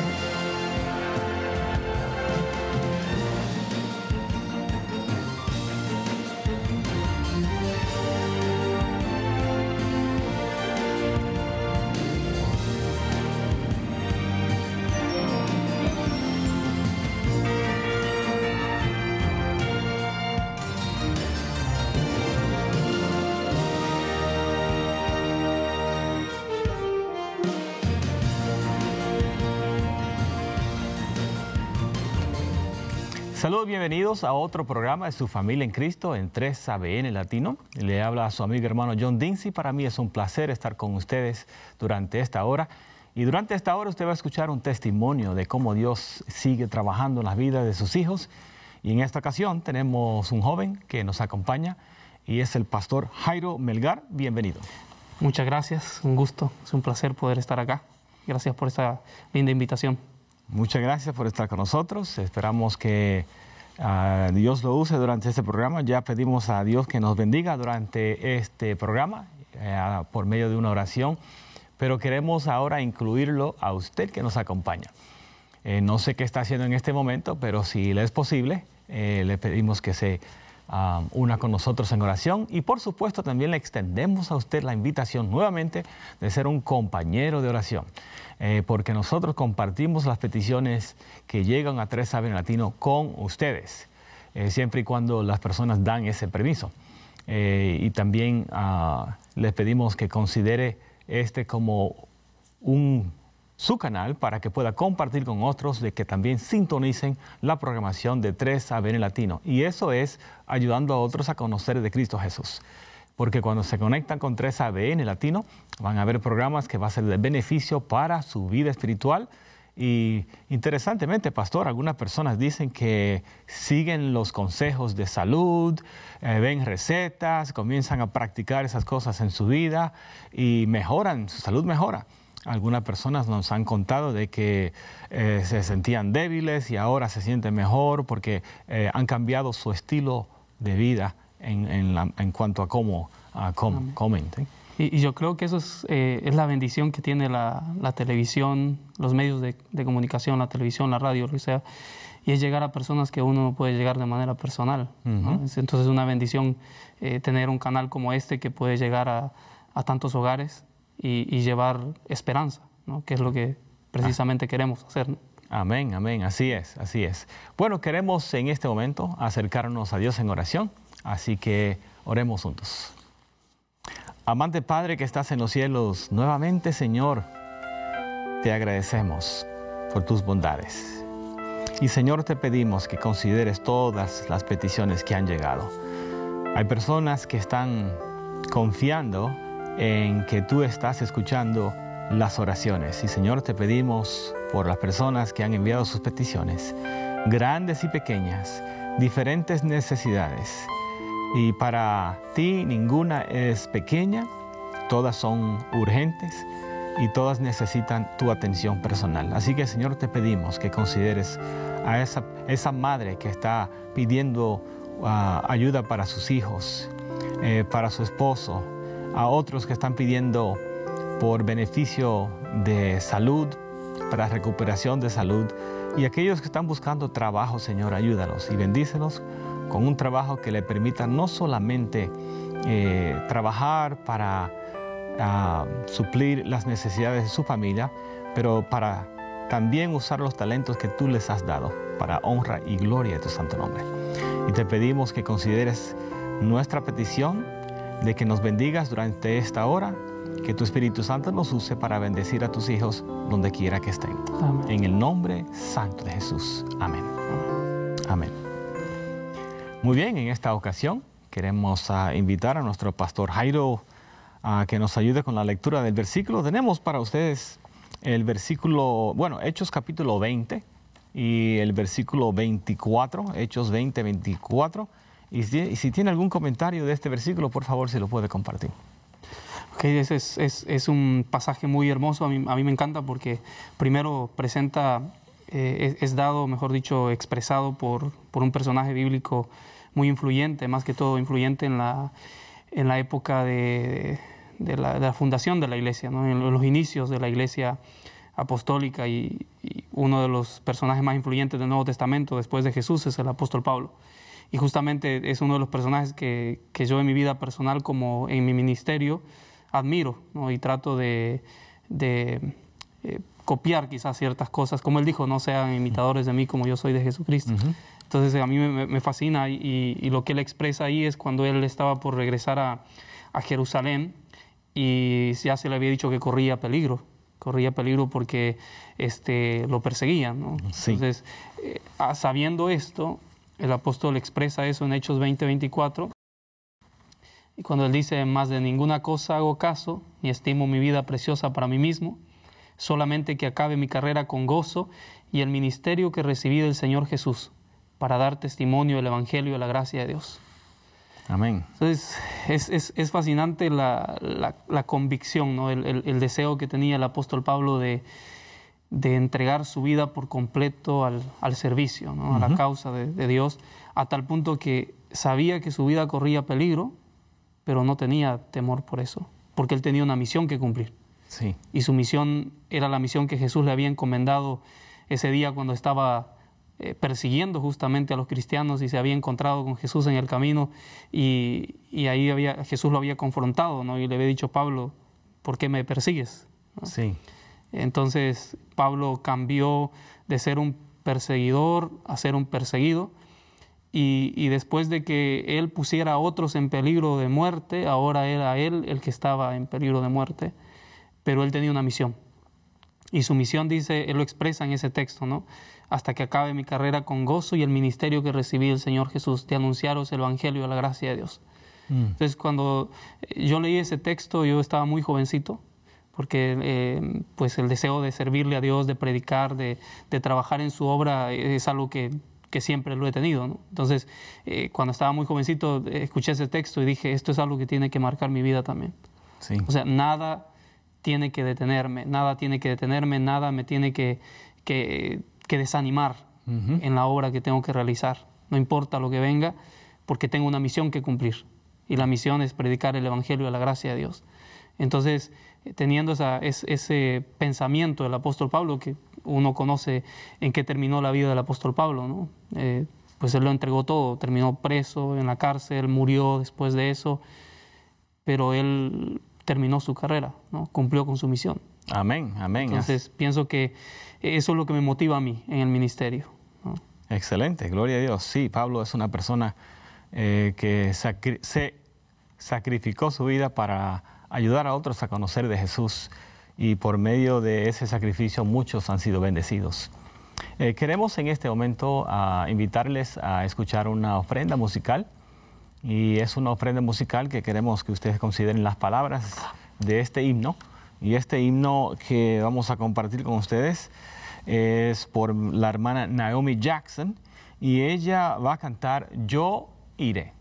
Thank you. Saludos, bienvenidos a otro programa de su familia en Cristo en 3ABN Latino. Le habla a su amigo hermano John Dinsey. Para mí es un placer estar con ustedes durante esta hora. Y durante esta hora usted va a escuchar un testimonio de cómo Dios sigue trabajando en las vidas de sus hijos. Y en esta ocasión tenemos un joven que nos acompaña y es el pastor Jairo Melgar. Bienvenido. Muchas gracias, un gusto, es un placer poder estar acá. Gracias por esta linda invitación. Muchas gracias por estar con nosotros. Esperamos que ah, Dios lo use durante este programa. Ya pedimos a Dios que nos bendiga durante este programa eh, por medio de una oración, pero queremos ahora incluirlo a usted que nos acompaña. Eh, no sé qué está haciendo en este momento, pero si le es posible, eh, le pedimos que se una con nosotros en oración y por supuesto también le extendemos a usted la invitación nuevamente de ser un compañero de oración, eh, porque nosotros compartimos las peticiones que llegan a Tres Saben Latino con ustedes, eh, siempre y cuando las personas dan ese permiso. Eh, y también ah, les pedimos que considere este como un su canal para que pueda compartir con otros de que también sintonicen la programación de 3 ABN Latino. Y eso es ayudando a otros a conocer de Cristo Jesús. Porque cuando se conectan con 3 ABN Latino, van a ver programas que van a ser de beneficio para su vida espiritual. Y interesantemente, pastor, algunas personas dicen que siguen los consejos de salud, eh, ven recetas, comienzan a practicar esas cosas en su vida y mejoran, su salud mejora. Algunas personas nos han contado de que eh, se sentían débiles y ahora se sienten mejor porque eh, han cambiado su estilo de vida en, en, cuanto a cómo, a comen. Y, yo creo que eso eh, es, la bendición que tiene la, la televisión, los medios de, de, comunicación, la televisión, la radio, lo que sea, y es llegar a personas que uno no puede llegar de manera personal. Entonces es una bendición tener un canal como este que puede llegar a, a tantos hogares y, llevar esperanza, ¿no? que es lo que precisamente ah. queremos hacer. Amén, amén, así es, así es. Bueno, queremos en este momento acercarnos a Dios en oración, así que oremos juntos. Amante Padre que estás en los cielos, nuevamente Señor, te agradecemos por tus bondades. Y Señor, te pedimos que consideres todas las peticiones que han llegado. Hay personas que están confiando en que tú estás escuchando las oraciones. Y Señor, te pedimos por las personas que han enviado sus peticiones, grandes y pequeñas, diferentes necesidades. Y para ti ninguna es pequeña, todas son urgentes y todas necesitan tu atención personal. Así que Señor, te pedimos que consideres a esa, madre que está pidiendo ah, ayuda para sus hijos, eh, para su esposo, a otros que están pidiendo por beneficio de salud, para recuperación de salud, y aquellos que están buscando trabajo, Señor, ayúdalos y bendícelos con un trabajo que le permita no solamente eh, trabajar para ah, suplir las necesidades de su familia, pero para también usar los talentos que tú les has dado para honra y gloria de tu santo nombre. Y te pedimos que consideres nuestra petición de que nos bendigas durante esta hora, que tu Espíritu Santo nos use para bendecir a tus hijos donde quiera que estén. En el nombre santo de Jesús. Amén. Amén. Muy bien, en esta ocasión queremos ah, invitar a nuestro pastor Jairo a que nos ayude con la lectura del versículo. Tenemos para ustedes el versículo, bueno, Hechos capítulo 20 y el versículo 24, Hechos 20, 24 y si, tiene algún comentario de este versículo, por favor, se lo puede compartir. Okay, es, es, un pasaje muy hermoso, a mí, me encanta porque primero presenta, eh, es, dado, mejor dicho, expresado por, por un personaje bíblico muy influyente, más que todo influyente en la, en la época de, de, la, fundación de la iglesia, en los inicios de la iglesia apostólica y, uno de los personajes más influyentes del Nuevo Testamento después de Jesús es el apóstol Pablo y justamente es uno de los personajes que, que yo en mi vida personal como en mi ministerio admiro ¿no? y trato de, eh, copiar quizás ciertas cosas, como él dijo, no sean imitadores de mí como yo soy de Jesucristo. Entonces a mí me, fascina y, lo que él expresa ahí es cuando él estaba por regresar a, Jerusalén y ya se le había dicho que corría peligro corría peligro porque este, lo perseguían. Entonces, eh, sabiendo esto, el apóstol expresa eso en Hechos 20:24 Y cuando él dice, más de ninguna cosa hago caso, ni estimo mi vida preciosa para mí mismo, solamente que acabe mi carrera con gozo y el ministerio que recibí del Señor Jesús para dar testimonio del Evangelio y la gracia de Dios. Amén. Entonces, es, fascinante la, convicción, ¿no? el deseo que tenía el apóstol Pablo de, de entregar su vida por completo al, servicio, ¿no? a la causa de, Dios, a tal punto que sabía que su vida corría peligro, pero no tenía temor por eso, porque él tenía una misión que cumplir. Sí. Y su misión era la misión que Jesús le había encomendado ese día cuando estaba eh, persiguiendo justamente a los cristianos y se había encontrado con Jesús en el camino y, y ahí había, Jesús lo había confrontado ¿no? y le había dicho, Pablo, ¿por qué me persigues? Sí. Entonces Pablo cambió de ser un perseguidor a ser un perseguido. Y, después de que él pusiera a otros en peligro de muerte, ahora era él el que estaba en peligro de muerte, pero él tenía una misión. Y su misión, dice, él lo expresa en ese texto, ¿no? Hasta que acabe mi carrera con gozo y el ministerio que recibí del Señor Jesús, de anunciaros el Evangelio de la gracia de Dios. Mm. Entonces, cuando yo leí ese texto, yo estaba muy jovencito, porque eh, pues el deseo de servirle a Dios, de predicar, de, trabajar en su obra eh, es algo que, siempre lo he tenido. Entonces, eh, cuando estaba muy jovencito, escuché ese texto y dije, esto es algo que tiene que marcar mi vida también. O sea, nada tiene que detenerme, nada tiene que detenerme, nada me tiene que, desanimar en la obra que tengo que realizar. No importa lo que venga, porque tengo una misión que cumplir. Y la misión es predicar el Evangelio de la gracia de Dios. Entonces, teniendo esa, ese pensamiento del apóstol Pablo, que uno conoce en qué terminó la vida del apóstol Pablo, ¿no? Eh, pues él lo entregó todo, terminó preso en la cárcel, murió después de eso, pero él terminó su carrera, ¿no? cumplió con su misión. Amén, amén. Entonces pienso que eso es lo que me motiva a mí en el ministerio. Excelente, gloria a Dios. Sí, Pablo es una persona eh, que se sacrificó su vida para ayudar a otros a conocer de Jesús y por medio de ese sacrificio muchos han sido bendecidos. Eh, queremos en este momento ah, invitarles a escuchar una ofrenda musical y es una ofrenda musical que queremos que ustedes consideren las palabras de este himno y este himno que vamos a compartir con ustedes es por la hermana Naomi Jackson y ella va a cantar Yo iré.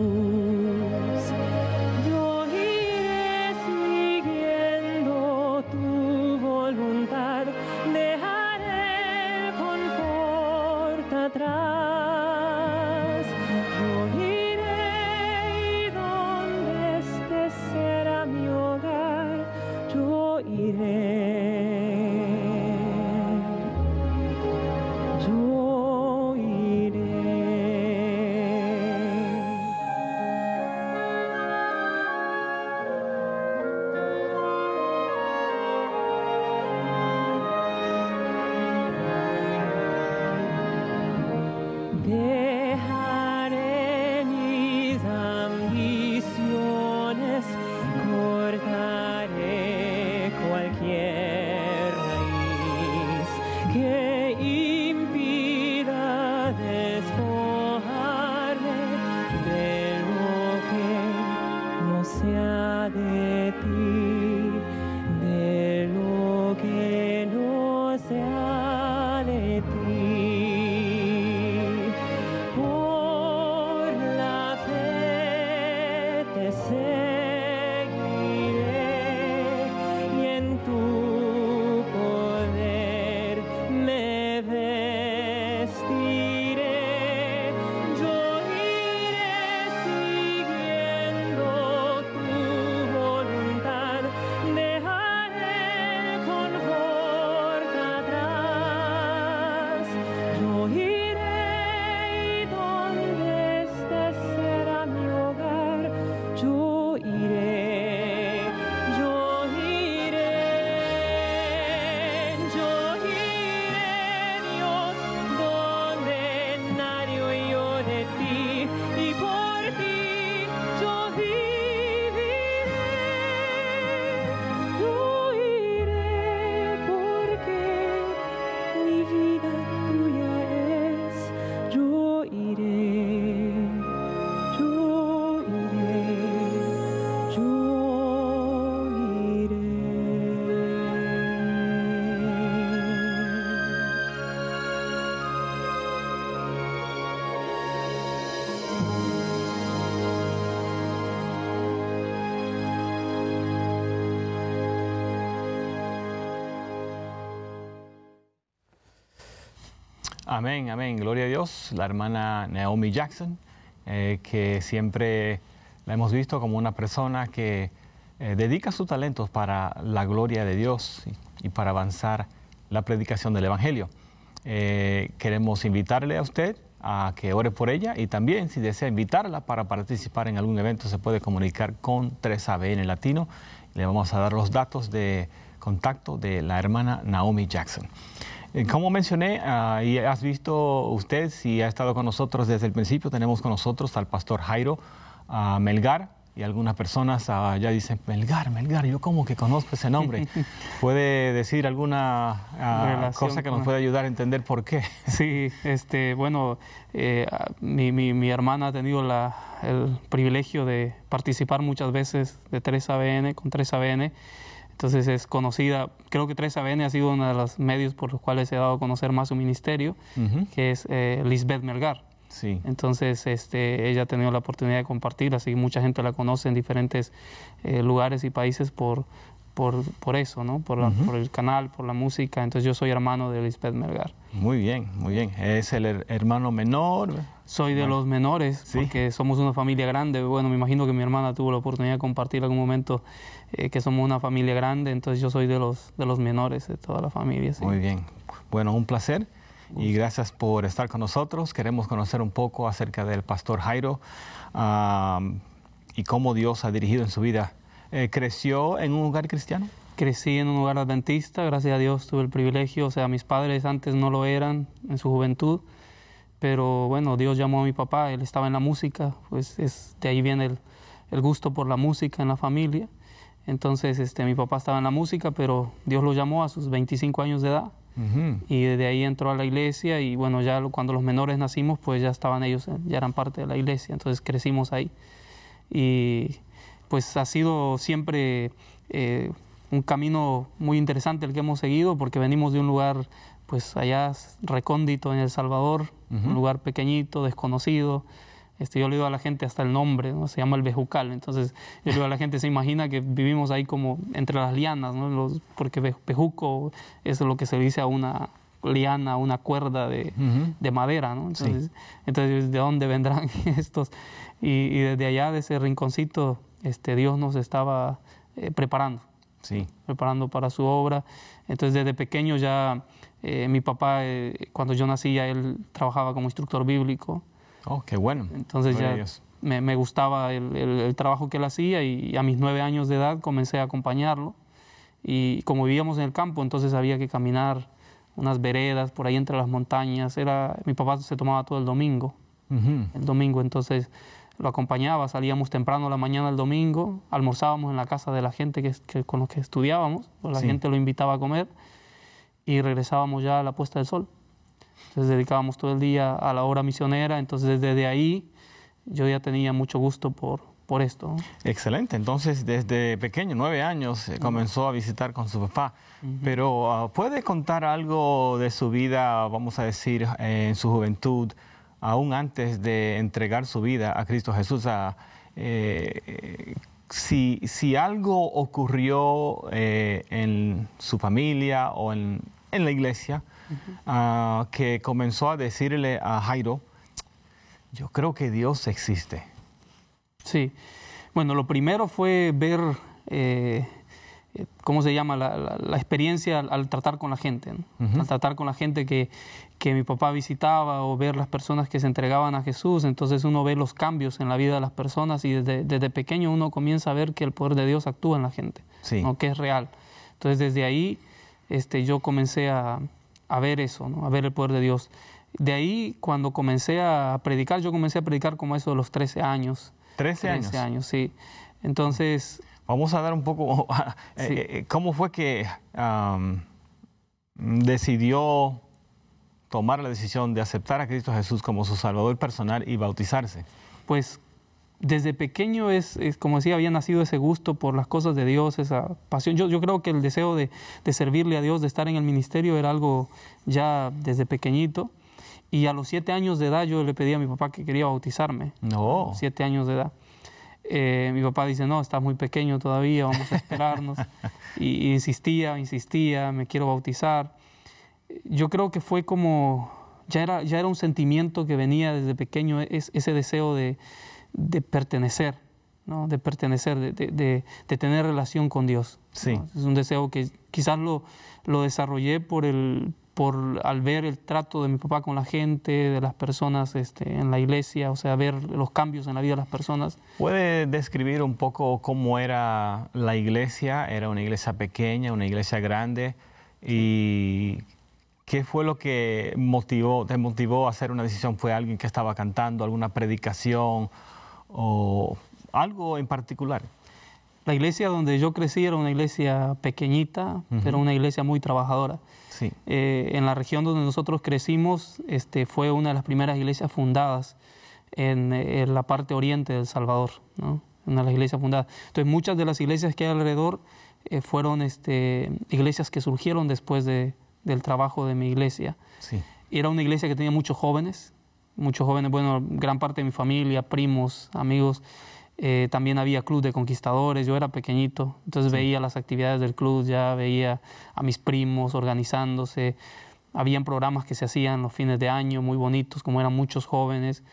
you. Amén, amén. Gloria a Dios. La hermana Naomi Jackson, eh, que siempre la hemos visto como una persona que eh, dedica sus talentos para la gloria de Dios y, para avanzar la predicación del Evangelio. Eh, queremos invitarle a usted a que ore por ella y también si desea invitarla para participar en algún evento se puede comunicar con 3 el Latino. Le vamos a dar los datos de contacto de la hermana Naomi Jackson. Eh, como mencioné, ah, y has visto usted, si ha estado con nosotros desde el principio, tenemos con nosotros al pastor Jairo ah, Melgar. Y algunas personas ah, ya dicen, Melgar, Melgar, yo como que conozco ese nombre. ¿Puede decir alguna cosa que nos pueda ayudar a entender por qué? Sí, este, bueno, eh, mi, hermana ha tenido el privilegio de participar muchas veces de 3ABN, con 3ABN entonces es conocida, creo que 3ABN ha sido uno de los medios por los cuales se ha dado a conocer más su ministerio, que es eh, Lisbeth Melgar. Sí. Entonces, este, ella ha tenido la oportunidad de compartirla, así mucha gente la conoce en diferentes eh, lugares y países por por, por eso, ¿no? Por, el canal, por la música. Entonces yo soy hermano de Lisbeth Melgar. Muy bien, muy bien. ¿Es el hermano menor? Soy de los menores, porque somos una familia grande. Bueno, me imagino que mi hermana tuvo la oportunidad de compartir algún momento eh, que somos una familia grande, entonces yo soy de los, de los menores de toda la familia. Muy bien. Bueno, un placer y gracias por estar con nosotros. Queremos conocer un poco acerca del pastor Jairo y cómo Dios ha dirigido en su vida eh, ¿Creció en un hogar cristiano? Crecí en un hogar adventista, gracias a Dios tuve el privilegio, o sea, mis padres antes no lo eran en su juventud, pero bueno, Dios llamó a mi papá, él estaba en la música, pues es, de ahí viene el, el gusto por la música en la familia. Entonces, este, mi papá estaba en la música, pero Dios lo llamó a sus 25 años de edad. Y de ahí entró a la iglesia y bueno, ya cuando los menores nacimos, pues ya estaban ellos, ya eran parte de la iglesia, entonces crecimos ahí. Y pues ha sido siempre eh, un camino muy interesante el que hemos seguido porque venimos de un lugar pues allá recóndito en El Salvador, un lugar pequeñito, desconocido. Este, yo le digo a la gente hasta el nombre, ¿no? se llama el Bejucal. Entonces, yo le digo a la gente, se imagina que vivimos ahí como entre las lianas, ¿no? Los, porque bejuco es lo que se dice a una liana, una cuerda de, madera. Entonces, ¿de dónde vendrán estos? y desde allá, de ese rinconcito, este, Dios nos estaba eh, preparando. Preparando para su obra. Entonces, desde pequeño ya eh, mi papá, eh, cuando yo nací, ya él trabajaba como instructor bíblico. Oh, qué bueno. Entonces ya me, gustaba el, trabajo que él hacía y, a mis nueve años de edad comencé a acompañarlo. Y como vivíamos en el campo, entonces había que caminar unas veredas por ahí entre las montañas. Era, mi papá se tomaba todo el domingo. El domingo, entonces lo acompañaba, salíamos temprano la mañana el domingo, almorzábamos en la casa de la gente que, con la que estudiábamos, la gente lo invitaba a comer y regresábamos ya a la puesta del sol. Entonces dedicábamos todo el día a la obra misionera, entonces desde ahí yo ya tenía mucho gusto por, por esto. Excelente, entonces desde pequeño, nueve años, eh, comenzó a visitar con su papá, pero ah, ¿puede contar algo de su vida, vamos a decir, en su juventud? aún antes de entregar su vida a Cristo Jesús. Eh, si, algo ocurrió eh, en su familia o en, la iglesia, ah, que comenzó a decirle a Jairo, yo creo que Dios existe. Sí, bueno, lo primero fue ver eh, eh, ¿cómo se llama? La, experiencia al, tratar con la gente, al tratar con la gente que, que, mi papá visitaba o ver las personas que se entregaban a Jesús. Entonces uno ve los cambios en la vida de las personas y desde, desde pequeño uno comienza a ver que el poder de Dios actúa en la gente, ¿no? que es real. Entonces desde ahí este, yo comencé a, a ver eso, ¿no? a ver el poder de Dios. De ahí cuando comencé a predicar, yo comencé a predicar como eso de los 13 años. 13, 13 años, sí. Entonces, Vamos a dar un poco eh, eh, eh, cómo fue que decidió tomar la decisión de aceptar a Cristo Jesús como su Salvador personal y bautizarse. Pues desde pequeño es, como decía, había nacido ese gusto por las cosas de Dios, esa pasión. Yo, creo que el deseo de, servirle a Dios, de estar en el ministerio, era algo ya desde pequeñito. Y a los siete años de edad yo le pedí a mi papá que quería bautizarme. No. Siete años de edad. Eh, mi papá dice, no, estás muy pequeño todavía, vamos a esperarnos. y, insistía, insistía, me quiero bautizar. Yo creo que fue como, ya era, ya era un sentimiento que venía desde pequeño, ese deseo de, de pertenecer, ¿no? de pertenecer, de, de, tener relación con Dios. Sí. Es un deseo que quizás lo, lo desarrollé por el, por al ver el trato de mi papá con la gente, de las personas este, en la iglesia, o sea, ver los cambios en la vida de las personas. ¿Puede describir un poco cómo era la iglesia? ¿Era una iglesia pequeña, una iglesia grande? ¿Y qué fue lo que motivó, te motivó a hacer una decisión? ¿Fue alguien que estaba cantando, alguna predicación o algo en particular? La iglesia donde yo crecí era una iglesia pequeñita, pero una iglesia muy trabajadora. Eh, en la región donde nosotros crecimos este, fue una de las primeras iglesias fundadas eh, en, la parte oriente del Salvador, ¿no? una de las iglesias fundadas. Entonces muchas de las iglesias que hay alrededor eh, fueron este, iglesias que surgieron después del trabajo de mi iglesia. Era una iglesia que tenía muchos jóvenes, muchos jóvenes, bueno, gran parte de mi familia, primos, amigos. Eh, también había club de conquistadores, yo era pequeñito, entonces veía las actividades del club, ya veía a mis primos organizándose, habían programas que se hacían los fines de año muy bonitos, como eran muchos jóvenes.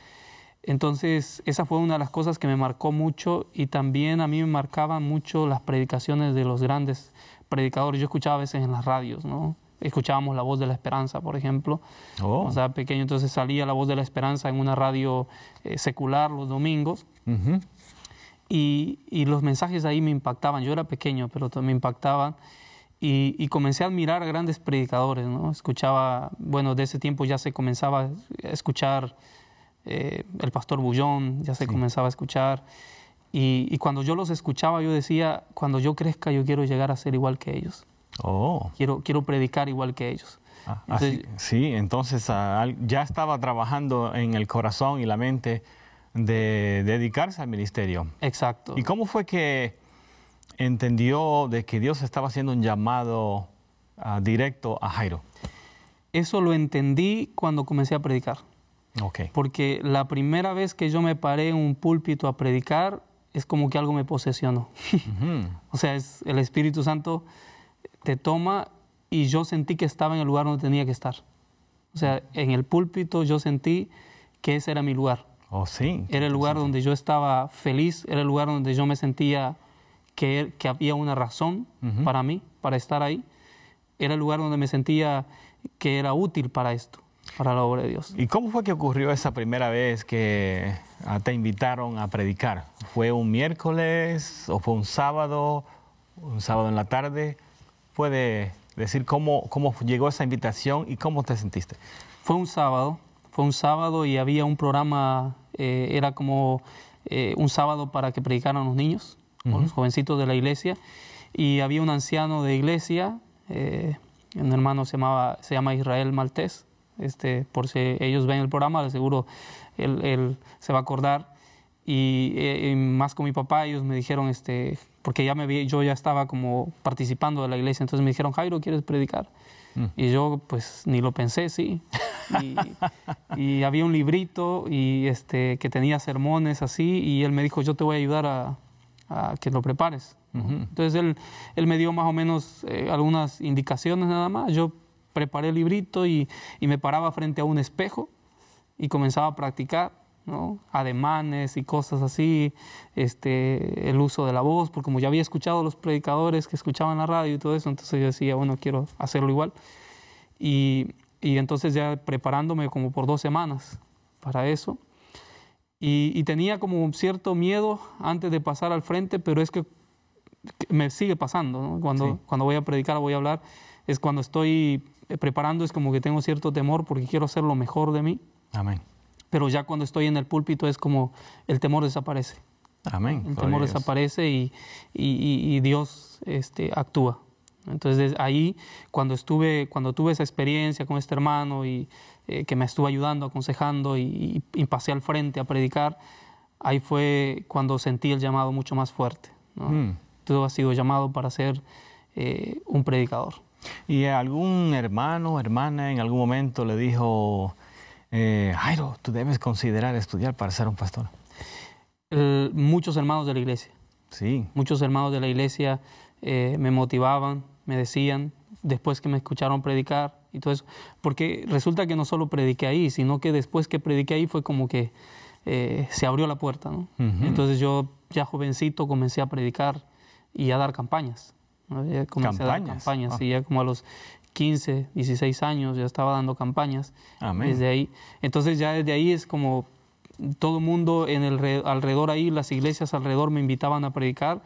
Entonces, esa fue una de las cosas que me marcó mucho y también a mí me marcaban mucho las predicaciones de los grandes predicadores. Yo escuchaba a veces en las radios, ¿no? Escuchábamos la voz de la esperanza, por ejemplo. Oh. O sea, pequeño, entonces salía la voz de la esperanza en una radio eh, secular los domingos y, los mensajes ahí me impactaban. Yo era pequeño, pero me impactaban. Y, comencé a admirar a grandes predicadores, ¿no? Escuchaba, bueno, de ese tiempo ya se comenzaba a escuchar eh, el pastor Bullón, ya se comenzaba a escuchar. Y, cuando yo los escuchaba, yo decía, cuando yo crezca, yo quiero llegar a ser igual que ellos. Oh. Quiero, quiero predicar igual que ellos. Ah, sí, entonces ah, ya estaba trabajando en el corazón y la mente de dedicarse al ministerio. Exacto. ¿Y cómo fue que entendió de que Dios estaba haciendo un llamado ah, directo a Jairo? Eso lo entendí cuando comencé a predicar. Okay. Porque la primera vez que yo me paré en un púlpito a predicar, es como que algo me posesionó. o sea, es, el Espíritu Santo te toma y yo sentí que estaba en el lugar donde tenía que estar. O sea, en el púlpito yo sentí que ese era mi lugar. Oh, sí. Era el lugar donde yo estaba feliz, era el lugar donde yo me sentía que, había una razón para mí, para estar ahí. Era el lugar donde me sentía que era útil para esto, para la obra de Dios. ¿Y cómo fue que ocurrió esa primera vez que ah, te invitaron a predicar? ¿Fue un miércoles o fue un sábado, un sábado en la tarde? ¿Puede decir cómo llegó esa invitación y cómo te sentiste? Fue un sábado fue un sábado y había un programa, eh, era como eh, un sábado para que predicaran los niños, los jovencitos de la iglesia, y había un anciano de iglesia, eh, un hermano se, llamaba, se llama Israel Maltés, este, por si ellos ven el programa, seguro él, se va a acordar. Y, más con mi papá, ellos me dijeron, este, porque ya me vi, yo ya estaba como participando de la iglesia, entonces me dijeron, Jairo, ¿quieres predicar? Y yo pues ni lo pensé, sí. Y, había un librito y este, que tenía sermones así y él me dijo, yo te voy a ayudar a, que lo prepares. Entonces él, él, me dio más o menos eh, algunas indicaciones nada más. Yo preparé el librito y, y me paraba frente a un espejo y comenzaba a practicar ademanes y cosas así, este, el uso de la voz, porque como ya había escuchado a los predicadores que escuchaban la radio y todo eso, entonces yo decía, bueno, quiero hacerlo igual. Y, y entonces ya preparándome como por dos semanas para eso. Y, tenía como un cierto miedo antes de pasar al frente, pero es que me sigue pasando, cuando, cuando voy a predicar, voy a hablar, es cuando estoy preparando, es como que tengo cierto temor porque quiero hacer lo mejor de mí. Amén pero ya cuando estoy en el púlpito es como el temor desaparece. Amén. El temor desaparece y, y, Dios este, actúa. Entonces ahí, cuando, estuve, cuando tuve esa experiencia con este hermano y eh, que me estuvo ayudando, aconsejando y, pasé al frente a predicar, ahí fue cuando sentí el llamado mucho más fuerte. ¿no? ha mm. Tú sido llamado para ser eh, un predicador. ¿Y algún hermano, hermana en algún momento le dijo, eh, Jairo, tú debes considerar estudiar para ser un pastor. Eh, muchos hermanos de la iglesia. Sí. Muchos hermanos de la iglesia eh, me motivaban, me decían, después que me escucharon predicar y todo eso. Porque resulta que no solo prediqué ahí, sino que después que prediqué ahí fue como que se abrió la puerta, ¿no? Entonces yo ya jovencito comencé a predicar y a dar campañas. ¿Campañas? campañas. Ah. Y ya como a los 15, 16 años, ya estaba dando campañas. Desde ahí. Entonces ya desde ahí es como todo el mundo en el, alrededor ahí, las iglesias alrededor me invitaban a predicar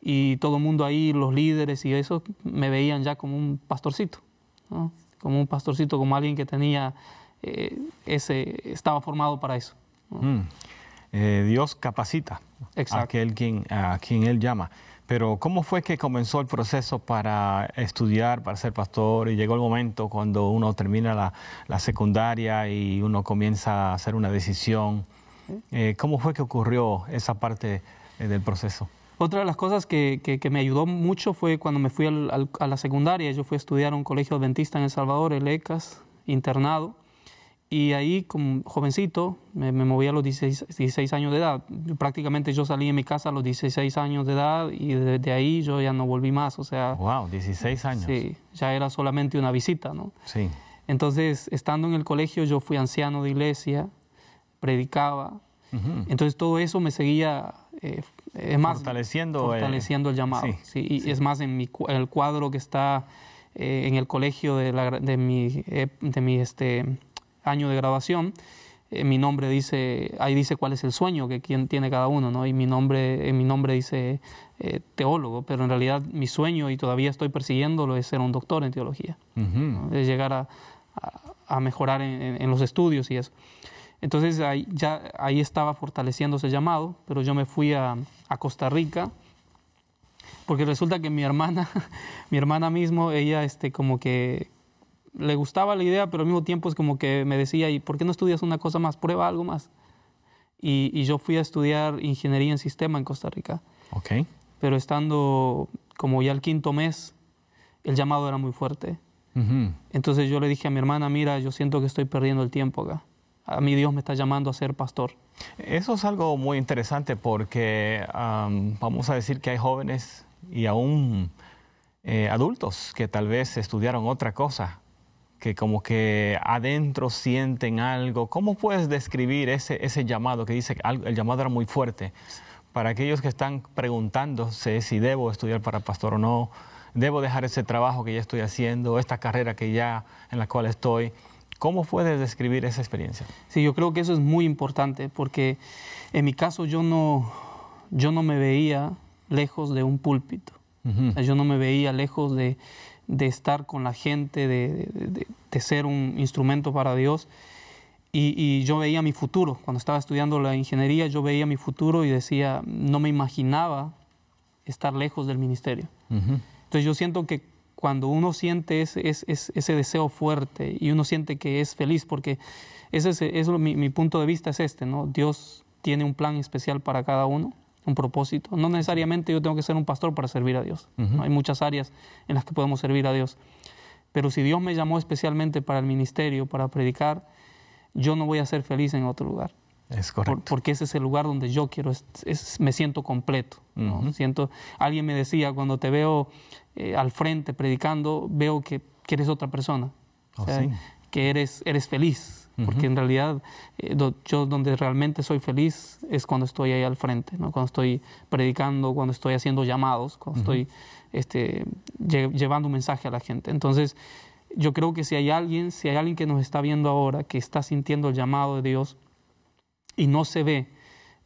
y todo el mundo ahí, los líderes y eso, me veían ya como un pastorcito, como un pastorcito, como alguien que tenía eh, ese, estaba formado para eso. Mm. Eh, Dios capacita a aquel quien, a quien Él llama. Pero ¿cómo fue que comenzó el proceso para estudiar, para ser pastor? Y llegó el momento cuando uno termina la, secundaria y uno comienza a hacer una decisión. ¿Eh? Eh, ¿Cómo fue que ocurrió esa parte eh, del proceso? Otra de las cosas que, me ayudó mucho fue cuando me fui a la secundaria. Yo fui a estudiar a un colegio adventista en El Salvador, el ECAS, internado. Y ahí, como jovencito, me, movía moví a los 16, años de edad. Prácticamente yo salí de mi casa a los 16 años de edad y desde ahí yo ya no volví más. O sea. ¡Wow! 16 años. Sí, ya era solamente una visita, ¿no? Sí. Entonces, estando en el colegio, yo fui anciano de iglesia, predicaba. Entonces, todo eso me seguía. Eh, es más, fortaleciendo, fortaleciendo el, llamado. Sí, y es más, en, mi, el cuadro que está eh, en el colegio de, la, de mi, eh, de mi este, año de graduación, eh, mi nombre dice, ahí dice cuál es el sueño que quien tiene cada uno, ¿no? Y mi nombre, eh, mi nombre dice eh, teólogo, pero en realidad mi sueño, y todavía estoy persiguiéndolo, es ser un doctor en teología, es llegar a, mejorar en, los estudios y eso. Entonces ahí, ya, ahí estaba fortaleciéndose el llamado, pero yo me fui a, Costa Rica, porque resulta que mi hermana, mi hermana mismo, ella este, como que le gustaba la idea, pero al mismo tiempo es como que me decía, ¿y por qué no estudias una cosa más? Prueba algo más. Y, yo fui a estudiar ingeniería en sistema en Costa Rica. Ok. Pero estando como ya el quinto mes, el llamado era muy fuerte. Entonces yo le dije a mi hermana, mira, yo siento que estoy perdiendo el tiempo acá. A mí Dios me está llamando a ser pastor. Eso es algo muy interesante porque vamos a decir que hay jóvenes y aún eh, adultos que tal vez estudiaron otra cosa que como que adentro sienten algo. ¿Cómo puedes describir ese, ese llamado que dice el llamado era muy fuerte? Para aquellos que están preguntándose si debo estudiar para pastor o no, debo dejar ese trabajo que ya estoy haciendo, esta carrera que ya en la cual estoy. ¿Cómo puedes describir esa experiencia? Sí, yo creo que eso es muy importante porque en mi caso yo no, yo no me veía lejos de un púlpito. yo no me veía lejos de, de estar con la gente, de, ser un instrumento para Dios. Y, yo veía mi futuro. Cuando estaba estudiando la ingeniería, yo veía mi futuro y decía, no me imaginaba estar lejos del ministerio. Entonces yo siento que cuando uno siente ese, deseo fuerte y uno siente que es feliz, porque ese es, mi, mi, punto de vista es este, ¿no? Dios tiene un plan especial para cada uno un propósito. No necesariamente yo tengo que ser un pastor para servir a Dios. Hay muchas áreas en las que podemos servir a Dios. Pero si Dios me llamó especialmente para el ministerio, para predicar, yo no voy a ser feliz en otro lugar. Es correcto. porque ese es el lugar donde yo quiero, es, me siento completo. siento, alguien me decía, cuando te veo eh, al frente predicando, veo que, eres otra persona, oh, que eres, eres feliz, porque en realidad eh, yo donde realmente soy feliz es cuando estoy ahí al frente, ¿no? cuando estoy predicando, cuando estoy haciendo llamados, cuando estoy este, llevando un mensaje a la gente. Entonces, yo creo que si hay alguien, si hay alguien que nos está viendo ahora, que está sintiendo el llamado de Dios y no se ve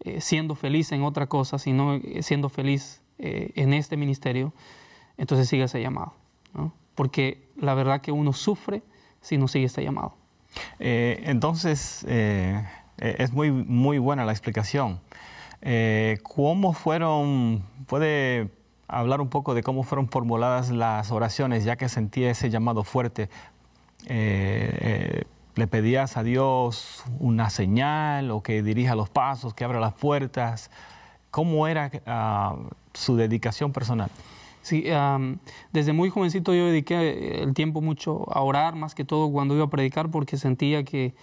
eh, siendo feliz en otra cosa, sino eh, siendo feliz en este ministerio, entonces siga ese llamado. Porque la verdad que uno sufre si no sigue este llamado. Eh, entonces, eh, eh, es muy, muy buena la explicación. ¿Cómo fueron, puede hablar un poco de cómo fueron formuladas las oraciones, ya que sentía ese llamado fuerte? ¿Le pedías a Dios una señal o que dirija los pasos, que abra las puertas? ¿Cómo era ah, su dedicación personal? Sí, desde muy jovencito yo dediqué eh, el tiempo mucho a orar, más que todo cuando iba a predicar, porque sentía que,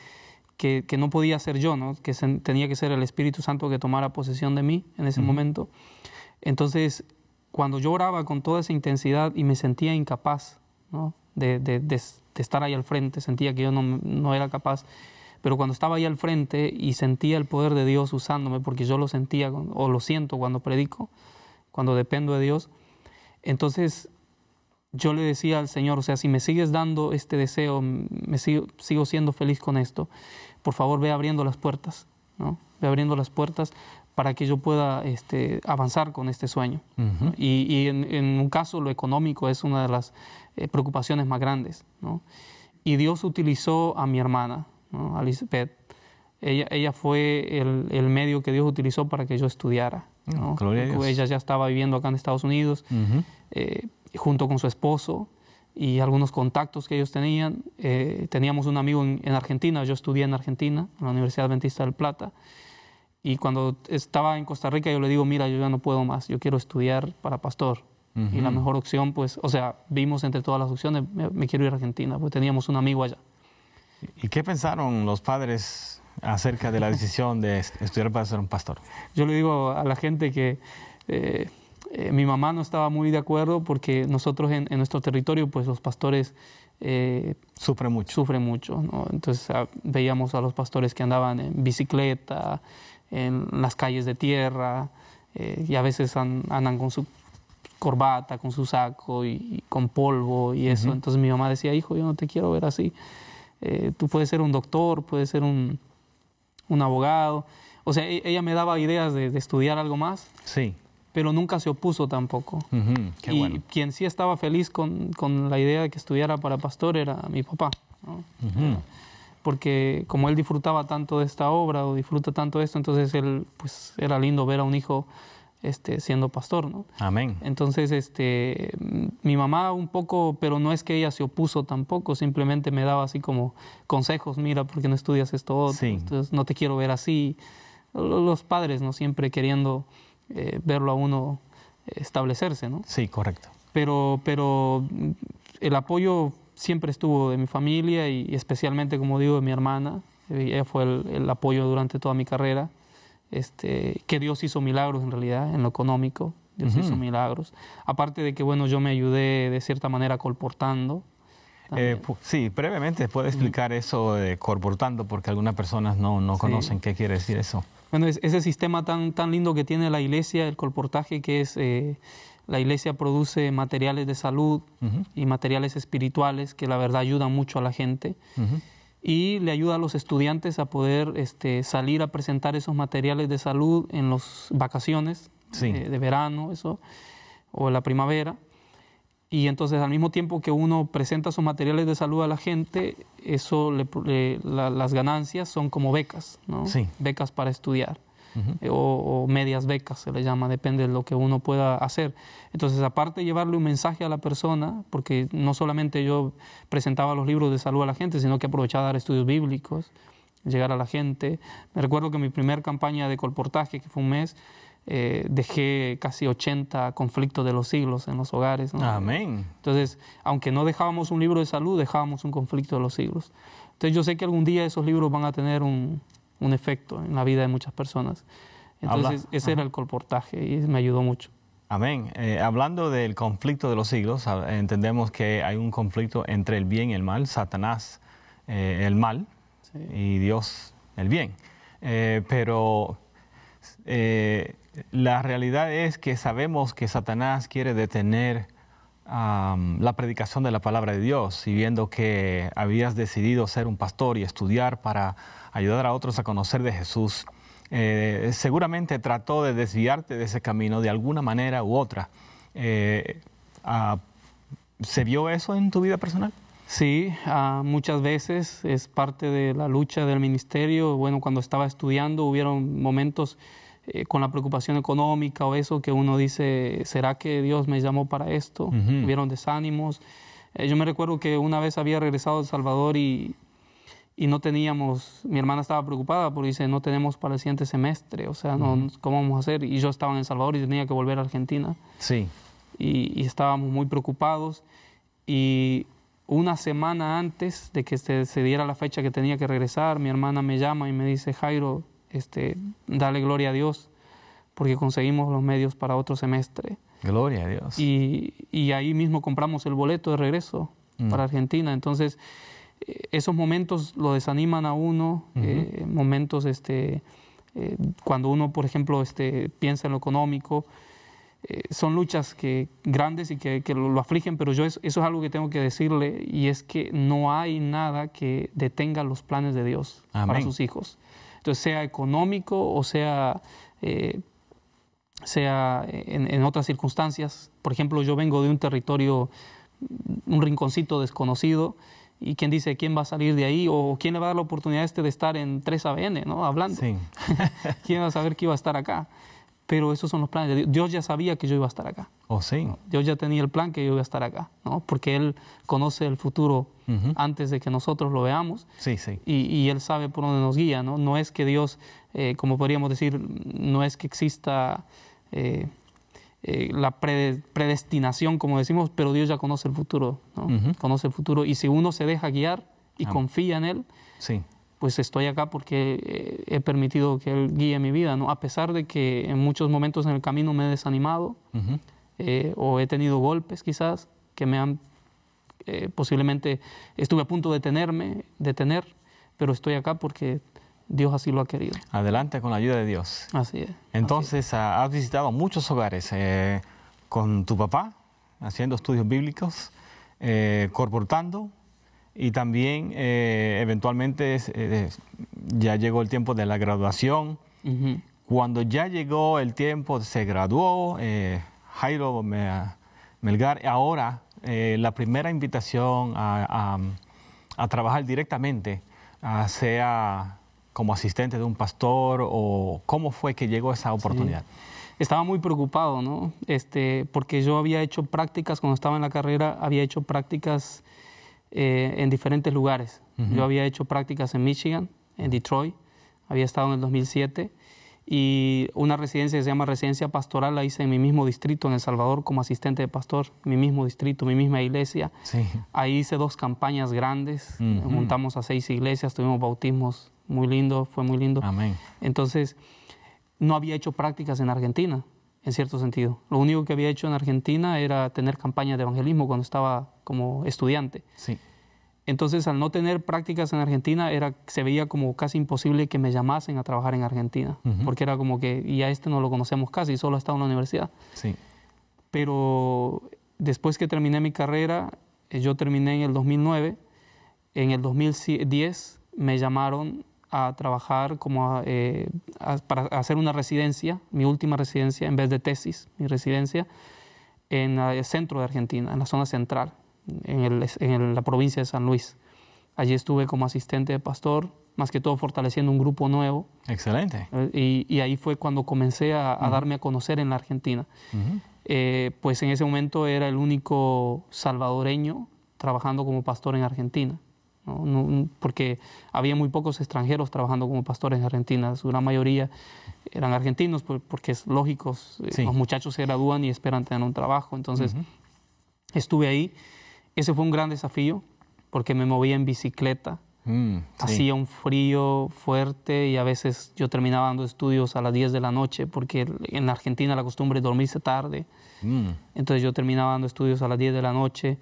no podía ser yo, ¿no? que tenía que ser el Espíritu Santo que tomara posesión de mí en ese momento. Entonces, cuando yo oraba con toda esa intensidad y me sentía incapaz de, estar ahí al frente, sentía que yo no, no era capaz, pero cuando estaba ahí al frente y sentía el poder de Dios usándome, porque yo lo sentía o lo siento cuando predico, cuando dependo de Dios, entonces yo le decía al Señor, o sea, si me sigues dando este deseo, me sigo, siendo feliz con esto, por favor ve abriendo las puertas, ¿no? Ve abriendo las puertas para que yo pueda este, avanzar con este sueño. Y, en, un caso lo económico es una de las eh, preocupaciones más grandes, Y Dios utilizó a mi hermana, a Elizabeth. Ella, fue el medio que Dios utilizó para que yo estudiara ella ya estaba viviendo acá en Estados Unidos, eh, junto con su esposo y algunos contactos que ellos tenían. Eh, teníamos un amigo en, Argentina, yo estudié en Argentina, en la Universidad Adventista del Plata. Y cuando estaba en Costa Rica, yo le digo, mira, yo ya no puedo más, yo quiero estudiar para pastor. Y la mejor opción, pues, o sea, vimos entre todas las opciones, me, quiero ir a Argentina, pues teníamos un amigo allá. ¿Y qué pensaron los padres acerca de la decisión de estudiar para ser un pastor. Yo le digo a la gente que eh, eh, mi mamá no estaba muy de acuerdo porque nosotros en, nuestro territorio, pues los pastores... Eh, sufren mucho. Sufren mucho, ¿no? Entonces ah, veíamos a los pastores que andaban en bicicleta, en las calles de tierra, y a veces andan con su corbata, con su saco y, con polvo y eso. Entonces mi mamá decía, hijo, yo no te quiero ver así. tú puedes ser un doctor, puedes ser un, un abogado. O sea, e, ella me daba ideas de, estudiar algo más. Sí. Pero nunca se opuso tampoco. y quien sí estaba feliz con, con, la idea de que estudiara para pastor era mi papá. Porque como él disfrutaba tanto de esta obra o disfruta tanto de esto, entonces él, pues, era lindo ver a un hijo este, siendo pastor, ¿no? Amén. Entonces, este, mm, mi mamá un poco, pero no es que ella se opuso tampoco, simplemente me daba así como consejos, mira, ¿por qué no estudias esto Entonces, no te quiero ver así. Los padres, ¿no? Siempre queriendo eh, verlo a uno eh, establecerse, ¿no? Sí, correcto. Pero, pero mm, el apoyo siempre estuvo de mi familia y, especialmente, como digo, de mi hermana. Ella fue el apoyo durante toda mi carrera. Este, que Dios hizo milagros en realidad, en lo económico, Dios hizo milagros. Aparte de que, bueno, yo me ayudé de cierta manera colportando. Eh, sí, brevemente, ¿puede explicar eso de colportando? Porque algunas personas no, no conocen qué quiere decir eso. Bueno, es, ese sistema tan, tan lindo que tiene la iglesia, el colportaje, que es eh, la iglesia produce materiales de salud y materiales espirituales que la verdad ayudan mucho a la gente y le ayuda a los estudiantes a poder este, salir a presentar esos materiales de salud en las vacaciones eh, de, verano eso, o la primavera. Y entonces al mismo tiempo que uno presenta sus materiales de salud a la gente, eso las ganancias son como becas, becas para estudiar. Eh, o, medias becas se le llama, depende de lo que uno pueda hacer. Entonces, aparte de llevarle un mensaje a la persona, porque no solamente yo presentaba los libros de salud a la gente, sino que aprovechaba dar estudios bíblicos, llegar a la gente. Me recuerdo que mi primera campaña de colportaje, que fue un mes, eh, dejé casi 80 conflictos de los siglos en los hogares. Amén. Entonces, aunque no dejábamos un libro de salud, dejábamos un conflicto de los siglos. Entonces yo sé que algún día esos libros van a tener un, un efecto en la vida de muchas personas. Entonces, ese era el colportaje y me ayudó mucho. Amén. Eh, hablando del conflicto de los siglos, ah, entendemos que hay un conflicto entre el bien y el mal, Satanás, eh, el mal, y Dios, el bien. Eh, pero la realidad es que sabemos que Satanás quiere detener la predicación de la palabra de Dios, y viendo que habías decidido ser un pastor y estudiar para ayudar a otros a conocer de Jesús, eh, seguramente trató de desviarte de ese camino de alguna manera u otra. Eh, ah, ¿Se vio eso en tu vida personal? Sí, ah, muchas veces es parte de la lucha del ministerio. Bueno, cuando estaba estudiando hubieron momentos eh, con la preocupación económica o eso que uno dice, ¿será que Dios me llamó para esto? Uh Hubieron desánimos. yo me recuerdo que una vez había regresado a El Salvador y y no teníamos, mi hermana estaba preocupada porque dice, no tenemos para el siguiente semestre, o sea, no, ¿cómo vamos a hacer? Y yo estaba en El Salvador y tenía que volver a Argentina. Sí. Y, estábamos muy preocupados y una semana antes de que se, diera la fecha que tenía que regresar, mi hermana me llama y me dice, Jairo, este, dale gloria a Dios porque conseguimos los medios para otro semestre. Gloria a Dios. Y, ahí mismo compramos el boleto de regreso mm. para Argentina. Entonces, esos momentos lo desaniman a uno, eh, momentos este, eh, cuando uno, por ejemplo, este, piensa en lo económico. Eh, son luchas que, grandes y que, lo, afligen, pero yo eso, es algo que tengo que decirle y es que no hay nada que detenga los planes de Dios para sus hijos. Entonces, sea económico o sea, sea en, en, otras circunstancias. Por ejemplo, yo vengo de un territorio, un rinconcito desconocido y quién dice quién va a salir de ahí o quién le va a dar la oportunidad este de estar en 3ABN, ¿no? Hablando. Sí. ¿Quién va a saber que iba a estar acá? Pero esos son los planes de Dios. Dios ya sabía que yo iba a estar acá. Oh, sí. Dios ya tenía el plan que yo iba a estar acá, ¿no? Porque Él conoce el futuro antes de que nosotros lo veamos. Sí, sí. Y, Él sabe por dónde nos guía, ¿no? No es que Dios, eh, como podríamos decir, no es que exista... Eh, eh, la predestinación, como decimos, pero Dios ya conoce el futuro, conoce el futuro. Y si uno se deja guiar y confía en Él, pues estoy acá porque eh, he permitido que Él guíe mi vida, ¿no? a pesar de que en muchos momentos en el camino me he desanimado eh, o he tenido golpes quizás que me han, posiblemente estuve a punto de detenerme, detener, pero estoy acá porque Dios así lo ha querido. Adelante con la ayuda de Dios. Así es. Entonces, ah, has visitado muchos hogares eh, con tu papá, haciendo estudios bíblicos, eh, corportando y también eh, eventualmente eh, ya llegó el tiempo de la graduación. Cuando ya llegó el tiempo, se graduó Jairo Melgar. Ahora, la primera invitación a, a trabajar directamente sea como asistente de un pastor o cómo fue que llegó esa oportunidad? Estaba muy preocupado, ¿no? Este, porque yo había hecho prácticas, cuando estaba en la carrera, había hecho prácticas eh, en diferentes lugares. Yo había hecho prácticas en Michigan, en Detroit, había estado en el 2007 y una residencia que se llama residencia pastoral la hice en mi mismo distrito, en El Salvador, como asistente de pastor, mi mismo distrito, mi misma iglesia. Ahí hice dos campañas grandes, ...montamos a seis iglesias, tuvimos bautismos muy lindo, fue muy lindo. Amén. Entonces, no había hecho prácticas en Argentina, en cierto sentido. Lo único que había hecho en Argentina era tener campañas de evangelismo cuando estaba como estudiante. Sí. Entonces, al no tener prácticas en Argentina, era, se veía como casi imposible que me llamasen a trabajar en Argentina, porque era como que, y a este no lo conocemos casi, solo ha en la universidad. Sí. Pero después que terminé mi carrera, eh, yo terminé en el 2009, en el 2010 me llamaron a trabajar como eh, para hacer una residencia, mi última residencia, en vez de tesis, mi residencia, en el centro de Argentina, en la zona central, en, la provincia de San Luis. Allí estuve como asistente de pastor, más que todo fortaleciendo un grupo nuevo. Excelente. Eh, y, ahí fue cuando comencé a, darme a conocer en la Argentina. Eh, pues en ese momento era el único salvadoreño trabajando como pastor en Argentina porque había muy pocos extranjeros trabajando como pastores en Argentina, su gran mayoría eran argentinos, porque es lógico, eh, los muchachos se gradúan y esperan tener un trabajo, entonces estuve ahí, ese fue un gran desafío, porque me movía en bicicleta, mm, hacía un frío fuerte y a veces yo terminaba dando estudios a las 10 de la noche, porque en la Argentina la costumbre es dormirse tarde, mm. entonces yo terminaba dando estudios a las 10 de la noche,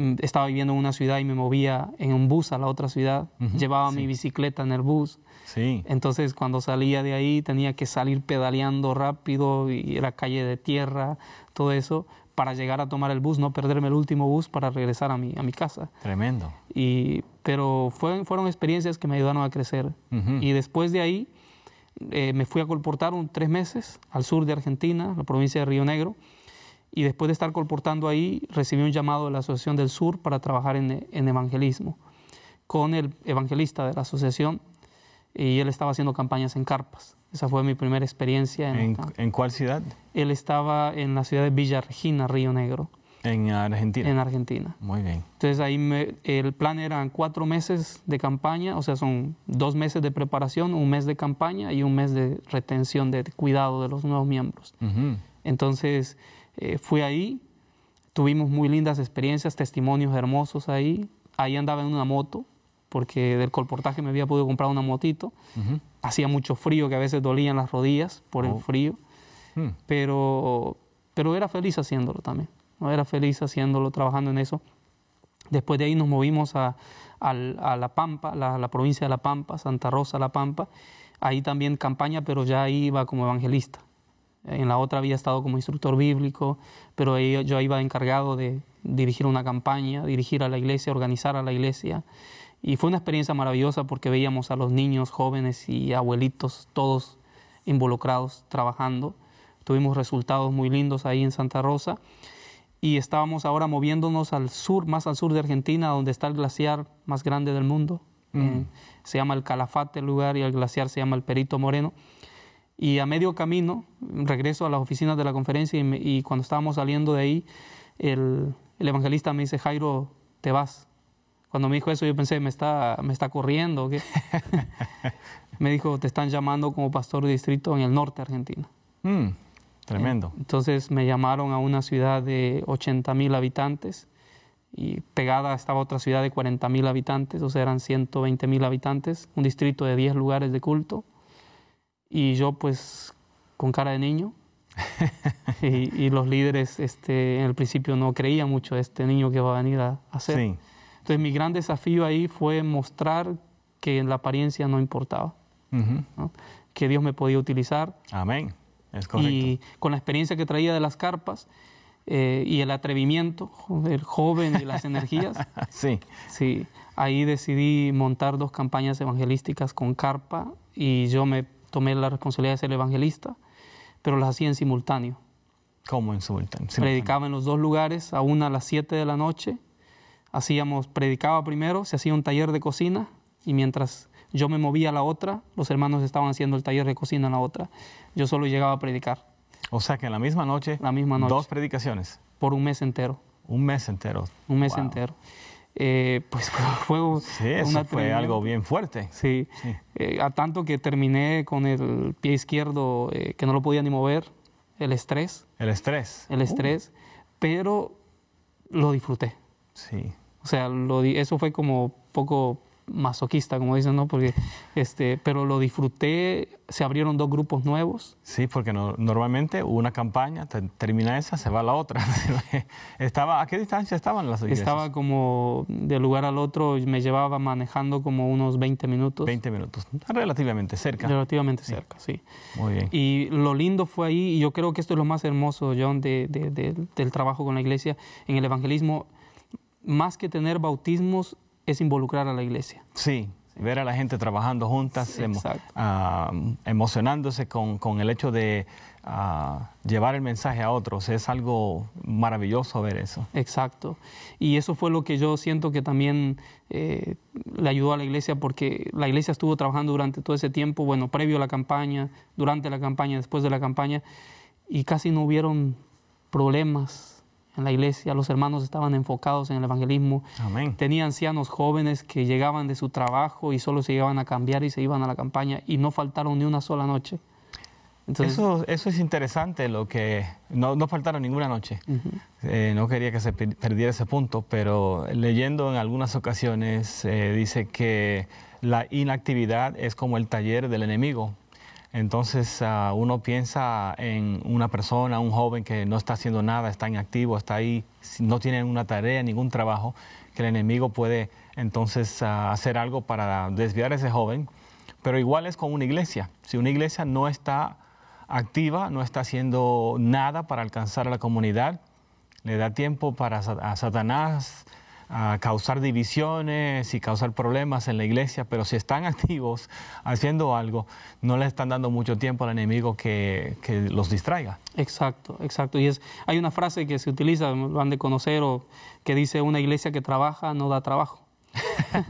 Mm, estaba viviendo en una ciudad y me movía en un bus a la otra ciudad. Llevaba mi bicicleta en el bus. Entonces, cuando salía de ahí, tenía que salir pedaleando rápido y era calle de tierra, todo eso, para llegar a tomar el bus, no perderme el último bus para regresar a mi, a mi casa. Tremendo. pero fueron, fueron experiencias que me ayudaron a crecer. Y después de ahí, eh, me fui a colportar un, tres meses al sur de Argentina, la provincia de Río Negro y después de estar colportando ahí, recibí un llamado de la Asociación del Sur para trabajar en, evangelismo con el evangelista de la asociación y él estaba haciendo campañas en carpas. Esa fue mi primera experiencia. ¿En, ¿En, cuál ciudad? Él estaba en la ciudad de Villa Río Negro. En Argentina. En Argentina. Muy bien. Entonces ahí el plan eran cuatro meses de campaña, o sea, son dos meses de preparación, un mes de campaña y un mes de retención, de cuidado de los nuevos miembros. Entonces eh, fui ahí, tuvimos muy lindas experiencias, testimonios hermosos ahí. Ahí andaba en una moto, porque del colportaje me había podido comprar una motito. Hacía mucho frío, que a veces dolían las rodillas por el oh. frío. Hmm. Pero, pero era feliz haciéndolo también. Era feliz haciéndolo, trabajando en eso. Después de ahí nos movimos a, La Pampa, la, la provincia de La Pampa, Santa Rosa, La Pampa. Ahí también campaña, pero ya iba como evangelista en la otra había estado como instructor bíblico, pero yo iba encargado de dirigir una campaña, dirigir a la iglesia, organizar a la iglesia. Y fue una experiencia maravillosa porque veíamos a los niños, jóvenes y abuelitos, todos involucrados, trabajando. Tuvimos resultados muy lindos ahí en Santa Rosa. Y estábamos ahora moviéndonos al sur, más al sur de Argentina, donde está el glaciar más grande del mundo. Mm. Eh, se llama el Calafate el lugar y el glaciar se llama el Perito Moreno. Y a medio camino, regreso a las oficinas de la conferencia y, cuando estábamos saliendo de ahí, el, evangelista me dice, Jairo, te vas. Cuando me dijo eso, yo pensé, me está, me está corriendo. me dijo, te están llamando como pastor de distrito en el norte de Argentina. Mm, tremendo. Entonces me llamaron a una ciudad de 80 mil habitantes y pegada estaba otra ciudad de 40 mil habitantes, o sea, eran 120 mil habitantes, un distrito de 10 lugares de culto y yo pues con cara de niño. y, los líderes este, en el principio no creían mucho de este niño que va a venir a hacer. Entonces mi gran desafío ahí fue mostrar que la apariencia no importaba, que Dios me podía utilizar. Amén. Es correcto. Y con la experiencia que traía de las carpas eh, y el atrevimiento del joven y las energías, sí. sí, ahí decidí montar dos campañas evangelísticas con carpa y yo me tomé la responsabilidad de ser evangelista, pero las hacía en simultáneo. ¿Cómo en simultáneo? Predicaba en los dos lugares, a una a las 7 de la noche. Hacíamos, predicaba primero, se hacía un taller de cocina y mientras yo me movía a la otra, los hermanos estaban haciendo el taller de cocina en la otra. Yo solo llegaba a predicar. O sea que en la misma noche, la misma noche dos predicaciones. Por un mes entero. Un mes entero. Un mes entero. Eh, pues fue, fue algo bien fuerte. Sí, eh, a tanto que terminé con el pie izquierdo eh, que no lo podía ni mover, el estrés. El estrés. El estrés, uh. pero lo disfruté. Sí. O sea, eso fue como poco masoquista, como dicen, ¿no? Porque, este, pero lo disfruté, se abrieron dos grupos nuevos. Sí, porque normalmente una campaña, termina esa, se va la otra. estaba, ¿A qué distancia estaban las iglesias? Estaba como de lugar al otro, y me llevaba manejando como unos 20 minutos. 20 minutos, relativamente cerca. Relativamente cerca, sí. Muy bien. Y lo lindo fue ahí, y yo creo que esto es lo más hermoso, John, del trabajo con la iglesia en el evangelismo. Más que tener bautismos, es involucrar a la iglesia. Sí, ver a la gente trabajando juntas, ah, emocionándose con, el hecho de ah, llevar el mensaje a otros. Es algo maravilloso ver eso. Exacto. Y eso fue lo que yo siento que también eh, le ayudó a la iglesia porque la iglesia estuvo trabajando durante todo ese tiempo, bueno, previo a la campaña, durante la campaña, después de la campaña, y casi no hubieron problemas en la iglesia, los hermanos estaban enfocados en el evangelismo. Tenía ancianos jóvenes que llegaban de su trabajo y solo se llegaban a cambiar y se iban a la campaña y no faltaron ni una sola noche. eso, es interesante, lo que no, faltaron ninguna noche. Eh, no quería que se perdiera ese punto, pero leyendo en algunas ocasiones eh, dice que la inactividad es como el taller del enemigo entonces ah, uno piensa en una persona, un joven que no está haciendo nada, está inactivo, está ahí, no tiene una tarea, ningún trabajo, que el enemigo puede entonces ah, hacer algo para desviar a ese joven. Pero igual es con una iglesia. Si una iglesia no está activa, no está haciendo nada para alcanzar a la comunidad, le da tiempo para a Satanás a causar divisiones y causar problemas en la iglesia, pero si están activos haciendo algo, no le están dando mucho tiempo al enemigo que, los distraiga. Exacto, exacto. Y es, hay una frase que se utiliza, lo han de conocer, o que dice una iglesia que trabaja no da trabajo.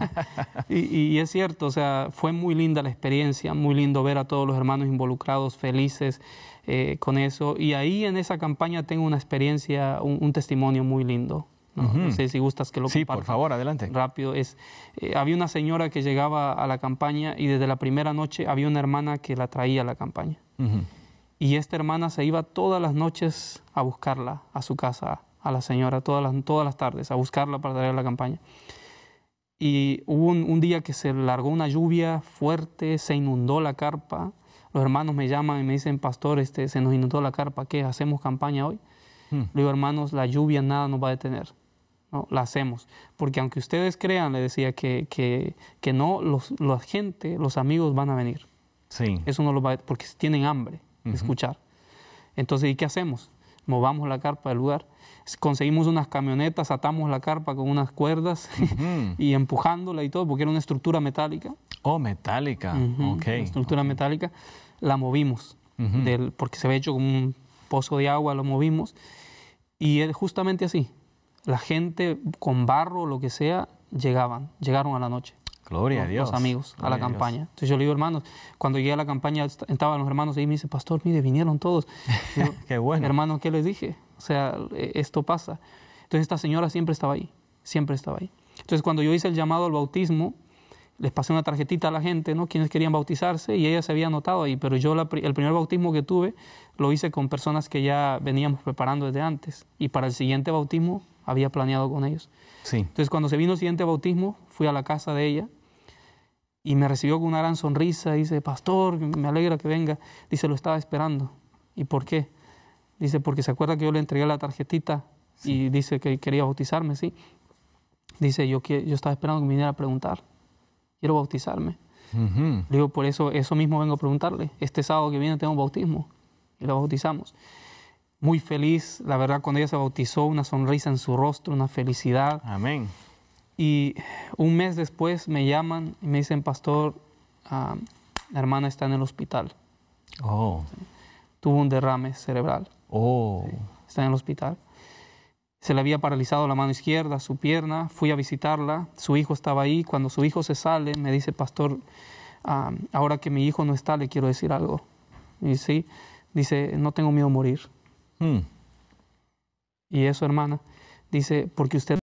y, es cierto, o sea, fue muy linda la experiencia, muy lindo ver a todos los hermanos involucrados, felices eh, con eso. Y ahí en esa campaña tengo una experiencia, un testimonio muy lindo. No, sé si gustas que lo Sí, por favor, adelante. Rápido. Es, eh, había una señora que llegaba a la campaña y desde la primera noche había una hermana que la traía a la campaña. Y esta hermana se iba todas las noches a buscarla a su casa, a la señora, todas las, todas las tardes, a buscarla para traer a la campaña. Y hubo un, día que se largó una lluvia fuerte, se inundó la carpa. Los hermanos me llaman y me dicen, pastor, este, se nos inundó la carpa, ¿qué? ¿Hacemos campaña hoy? Hmm. Le digo, hermanos, la lluvia nada nos va a detener ¿no? La hacemos. Porque aunque ustedes crean, le decía, que, no, la gente, los amigos van a venir. Sí. Eso no lo va a... porque tienen hambre escuchar. Entonces, ¿y qué hacemos? Movamos la carpa del lugar. Conseguimos unas camionetas, atamos la carpa con unas cuerdas y empujándola y todo, porque era una estructura metálica. Oh, metálica, ok. estructura metálica. La movimos, del, porque se ve hecho como un pozo de agua, lo movimos. Y es justamente así, la gente con barro o lo que sea, llegaban, llegaron a la noche. Gloria a Dios. Los amigos, a la campaña. Entonces yo le digo, hermanos, cuando llegué a la campaña, estaban los hermanos ahí y me dice, pastor, mire, vinieron todos. Qué bueno. Hermano, ¿qué les dije? O sea, e-, esto pasa. Entonces esta señora siempre estaba ahí, siempre estaba ahí. Entonces cuando yo hice el llamado al bautismo, les pasé una tarjetita a la gente, ¿no? Quienes querían bautizarse y ella se había anotado ahí, pero yo el primer bautismo que tuve lo hice con personas que ya veníamos preparando desde antes y para el siguiente bautismo había planeado con ellos. Sí. Entonces cuando se vino el siguiente bautismo fui a la casa de ella y me recibió con una gran sonrisa, dice, pastor, me alegra que venga, dice, lo estaba esperando. ¿Y por qué? Dice, porque se acuerda que yo le entregué la tarjetita y dice que quería bautizarme, ¿sí? Dice, yo, yo estaba esperando que viniera a preguntar quiero bautizarme. Le digo, por eso, eso mismo vengo a preguntarle. Este sábado que viene tengo bautismo y la bautizamos. Muy feliz, la verdad, cuando ella se bautizó, una sonrisa en su rostro, una felicidad. Amén. Y un mes después me llaman y me dicen, pastor, ah, la hermana está en el hospital. Oh. Tuvo un derrame cerebral. Oh. Está en el hospital. Se le había paralizado la mano izquierda, su pierna. Fui a visitarla. Su hijo estaba ahí. Cuando su hijo se sale, me dice, pastor, ah, ahora que mi hijo no está, le quiero decir algo. Y sí, dice, no tengo miedo a morir. Hmm. Y eso, hermana, dice, porque usted